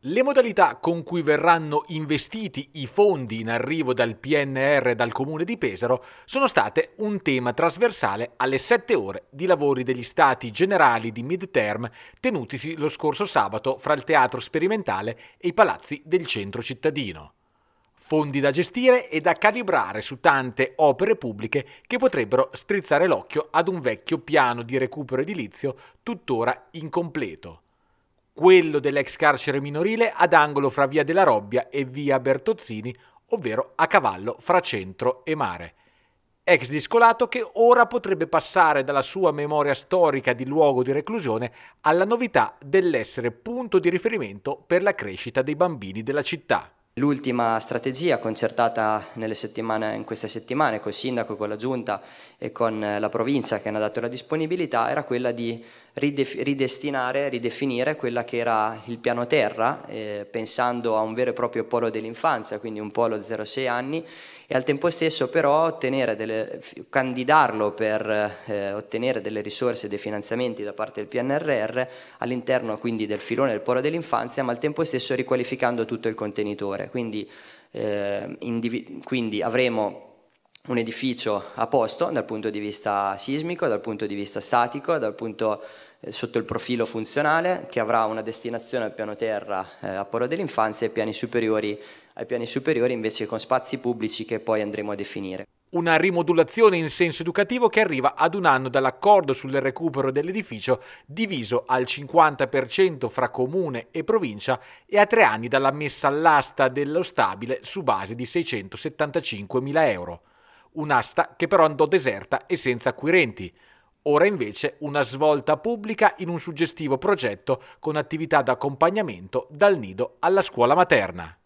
Le modalità con cui verranno investiti i fondi in arrivo dal PNR e dal Comune di Pesaro sono state un tema trasversale alle sette ore di lavori degli Stati Generali di Midterm tenutisi lo scorso sabato fra il Teatro Sperimentale e i palazzi del centro cittadino. Fondi da gestire e da calibrare su tante opere pubbliche che potrebbero strizzare l'occhio ad un vecchio piano di recupero edilizio tuttora incompleto quello dell'ex carcere minorile ad angolo fra via della Robbia e via Bertozzini, ovvero a cavallo fra centro e mare. Ex discolato che ora potrebbe passare dalla sua memoria storica di luogo di reclusione alla novità dell'essere punto di riferimento per la crescita dei bambini della città. L'ultima strategia concertata in queste settimane col sindaco, con la giunta e con eh, la provincia che hanno dato la disponibilità era quella di ridestinare, ridefinire quella che era il piano terra, eh, pensando a un vero e proprio polo dell'infanzia, quindi un polo 0-6 anni, e al tempo stesso però delle, candidarlo per eh, ottenere delle risorse e dei finanziamenti da parte del PNRR all'interno quindi del filone del polo dell'infanzia, ma al tempo stesso riqualificando tutto il contenitore quindi, eh, indivi- quindi avremo un edificio a posto dal punto di vista sismico, dal punto di vista statico, dal punto, eh, sotto il profilo funzionale, che avrà una destinazione al piano terra eh, a Poro dell'Infanzia e piani superiori, ai piani superiori invece con spazi pubblici che poi andremo a definire una rimodulazione in senso educativo che arriva ad un anno dall'accordo sul recupero dell'edificio diviso al 50% fra comune e provincia e a tre anni dalla messa all'asta dello stabile su base di 675.000 euro. Un'asta che però andò deserta e senza acquirenti. Ora invece una svolta pubblica in un suggestivo progetto con attività d'accompagnamento dal nido alla scuola materna.